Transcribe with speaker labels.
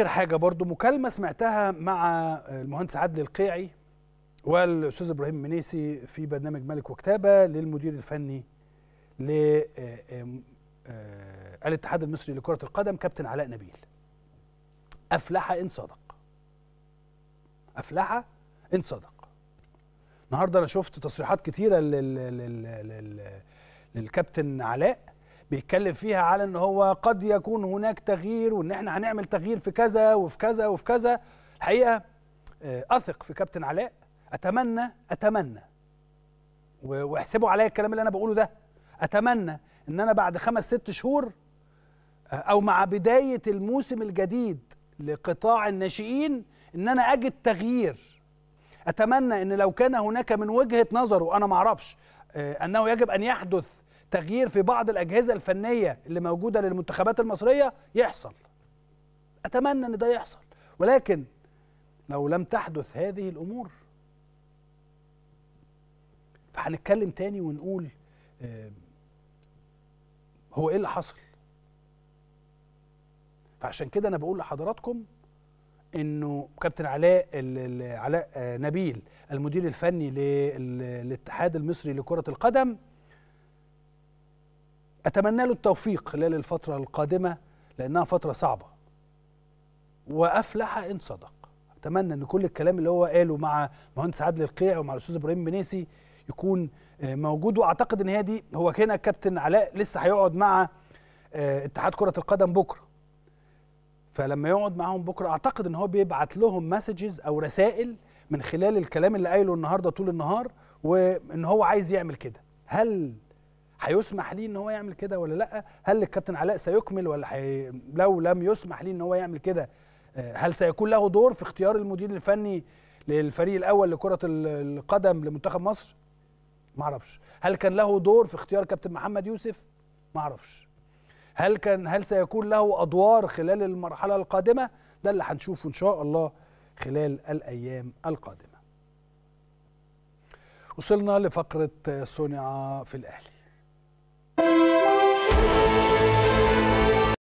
Speaker 1: اخر حاجه برضو مكالمه سمعتها مع المهندس عادل القيعي والاستاذ ابراهيم منيسي في برنامج ملك وكتابه للمدير الفني للاتحاد آه، المصري لكره القدم كابتن علاء نبيل افلح ان صدق افلح ان صدق النهارده انا شفت تصريحات كتيره لل... لل... لل... للكابتن علاء بيتكلم فيها على ان هو قد يكون هناك تغيير وان احنا هنعمل تغيير في كذا وفي كذا وفي كذا الحقيقه آه، اثق في كابتن علاء اتمنى اتمنى واحسبوا عليا الكلام اللي انا بقوله ده اتمنى ان انا بعد خمس ست شهور آه، او مع بدايه الموسم الجديد لقطاع الناشئين ان انا اجد تغيير اتمنى ان لو كان هناك من وجهه نظره انا ما اعرفش آه، انه يجب ان يحدث تغيير في بعض الاجهزه الفنيه اللي موجوده للمنتخبات المصريه يحصل اتمنى ان ده يحصل ولكن لو لم تحدث هذه الامور فهنتكلم تاني ونقول آه، هو ايه اللي حصل فعشان كده انا بقول لحضراتكم انه كابتن علاء علاء آه، نبيل المدير الفني للاتحاد المصري لكره القدم أتمنى له التوفيق خلال الفترة القادمة لأنها فترة صعبة وأفلح إن صدق أتمنى أن كل الكلام اللي هو قاله مع مهندس عادل القيع ومع الأستاذ إبراهيم منيسي يكون آه، موجود وأعتقد أن هي دي هو هنا الكابتن علاء لسه هيقعد مع آه، اتحاد كرة القدم بكرة فلما يقعد معاهم بكرة أعتقد أن هو بيبعت لهم مسجز أو رسائل من خلال الكلام اللي قايله النهاردة طول النهار وأن هو عايز يعمل كده هل هيسمح ليه ان هو يعمل كده ولا لا هل الكابتن علاء سيكمل ولا حي... لو لم يسمح ليه ان هو يعمل كده آه، هل سيكون له دور في اختيار المدير الفني للفريق الاول لكره القدم لمنتخب مصر ما اعرفش هل كان له دور في اختيار كابتن محمد يوسف ما اعرفش هل كان هل سيكون له ادوار خلال المرحله القادمه ده اللي هنشوفه ان شاء الله خلال الايام القادمه وصلنا لفقره صنع في الاهلي